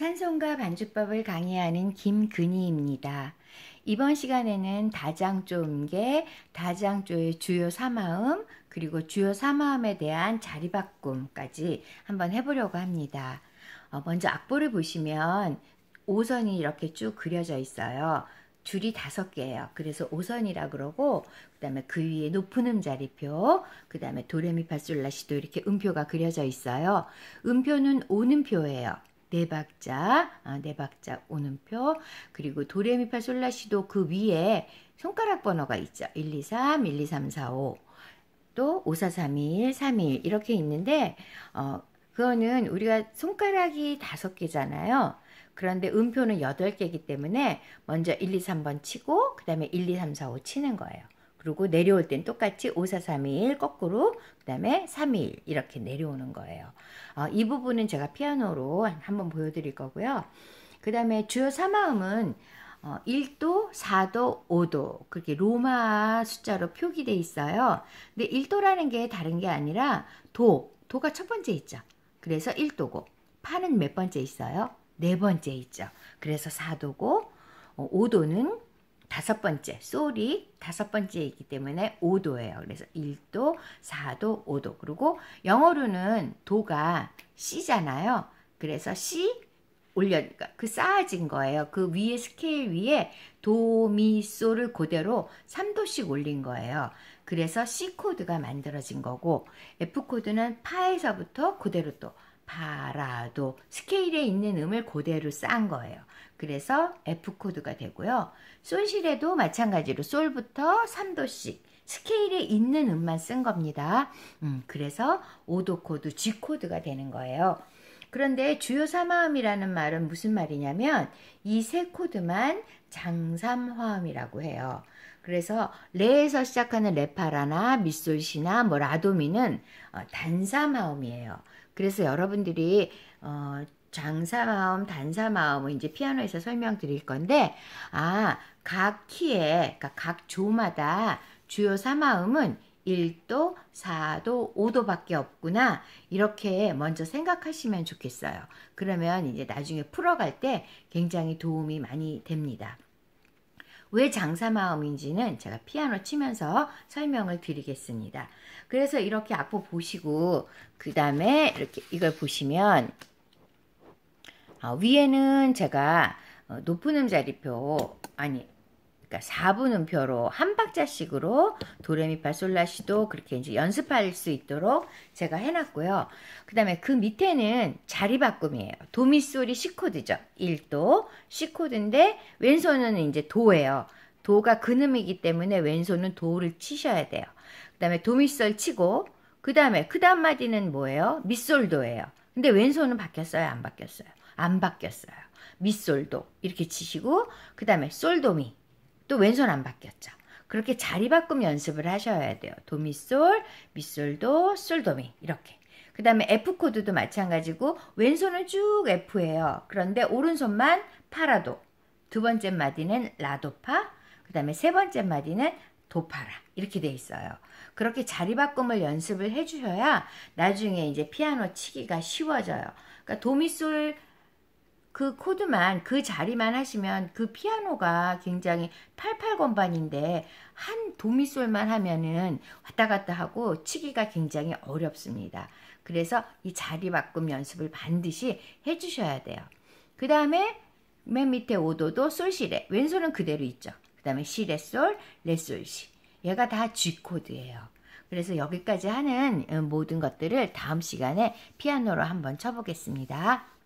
찬송과 반주법을 강의하는 김근희입니다. 이번 시간에는 다장조음계, 다장조의 주요 사마음, 그리고 주요 사마음에 대한 자리바꿈까지 한번 해보려고 합니다. 어, 먼저 악보를 보시면 5선이 이렇게 쭉 그려져 있어요. 줄이 다섯 개예요. 그래서 5선이라 그러고 그다음에 그 위에 높은 음자리표, 그다음에 도레미파솔라시도 이렇게 음표가 그려져 있어요. 음표는 오는 표예요. 네 박자, 아, 네 박자 오는표 그리고 도레미파솔라시도 그 위에 손가락 번호가 있죠. 1, 2, 3, 1, 2, 3, 4, 5. 또 5, 4, 3, 1, 3, 1 이렇게 있는데 어, 그거는 우리가 손가락이 다섯 개잖아요. 그런데 음표는 여덟 개이기 때문에 먼저 1, 2, 3번 치고 그 다음에 1, 2, 3, 4, 5 치는 거예요. 그리고 내려올 땐 똑같이 5, 4, 3, 2, 1 거꾸로 그 다음에 3, 2, 1 이렇게 내려오는 거예요. 어, 이 부분은 제가 피아노로 한번 보여드릴 거고요. 그 다음에 주요 3화음은 어, 1도, 4도, 5도 그렇게 로마 숫자로 표기돼 있어요. 근데 1도라는 게 다른 게 아니라 도, 도가 첫 번째 있죠. 그래서 1도고 파는 몇 번째 있어요? 네 번째 있죠. 그래서 4도고 5도는 어, 다섯 번째, 소리 다섯 번째이기 때문에 5도예요. 그래서 1도, 4도, 5도. 그리고 영어로는 도가 C잖아요. 그래서 C 올려, 그러니까 그 쌓아진 거예요. 그 위에 스케일 위에 도, 미, 소를 그대로 3도씩 올린 거예요. 그래서 C 코드가 만들어진 거고 F 코드는 파에서부터 그대로 또 바라도 스케일에 있는 음을 그대로 싼 거예요. 그래서 F 코드가 되고요. 솔실에도 마찬가지로 솔부터 3도씩 스케일에 있는 음만 쓴 겁니다. 음, 그래서 5도 코드, G 코드가 되는 거예요. 그런데 주요 사마음이라는 말은 무슨 말이냐면 이 세 코드만 장삼화음이라고 해요. 그래서 레에서 시작하는 레파라나 미솔시나 뭐 라도미는 어, 단삼화음이에요. 그래서 여러분들이 어, 장사 마음, 단사 마음을 이제 피아노에서 설명드릴 건데 아, 각 키에 그러니까 각 조마다 주요 사마음은 1도, 4도, 5도밖에 없구나. 이렇게 먼저 생각하시면 좋겠어요. 그러면 이제 나중에 풀어갈 때 굉장히 도움이 많이 됩니다. 왜 장사 마음인지는 제가 피아노 치면서 설명을 드리겠습니다. 그래서 이렇게 악보 보시고 그 다음에 이렇게 이걸 보시면 아, 위에는 제가 어, 높은 음자리표 아니 그러니까 4분음표로 한 박자씩으로 도레미파솔라시도 그렇게 이제 연습할 수 있도록 제가 해놨고요. 그 다음에 그 밑에는 자리 바꿈이에요. 도미솔이 C코드죠. 1도 C코드인데 왼손은 이제 도예요. 도가 근음이기 때문에 왼손은 도를 치셔야 돼요. 그 다음에 도미솔 치고 그 다음에 그 다음 마디는 뭐예요? 미솔도예요. 근데 왼손은 바뀌었어요? 안 바뀌었어요? 안 바뀌었어요. 미솔도 이렇게 치시고 그 다음에 솔도미 또 왼손 안 바뀌었죠. 그렇게 자리 바꿈 연습을 하셔야 돼요. 도미솔, 미솔도, 솔도미 이렇게. 그 다음에 F 코드도 마찬가지고 왼손은 쭉 F예요. 그런데 오른손만 파라도. 두 번째 마디는 라도파. 그 다음에 세 번째 마디는 도파라 이렇게 돼 있어요. 그렇게 자리 바꿈을 연습을 해주셔야 나중에 이제 피아노 치기가 쉬워져요. 그러니까 도미솔 그 코드만 그 자리만 하시면 그 피아노가 굉장히 팔팔 건반인데 한 도미솔만 하면은 왔다 갔다 하고 치기가 굉장히 어렵습니다. 그래서 이 자리 바꿈 연습을 반드시 해주셔야 돼요. 그 다음에 맨 밑에 오도도 솔시레 왼손은 그대로 있죠. 그 다음에 시레솔 레솔시 얘가 다 G 코드예요. 그래서 여기까지 하는 음, 모든 것들을 다음 시간에 피아노로 한번 쳐보겠습니다.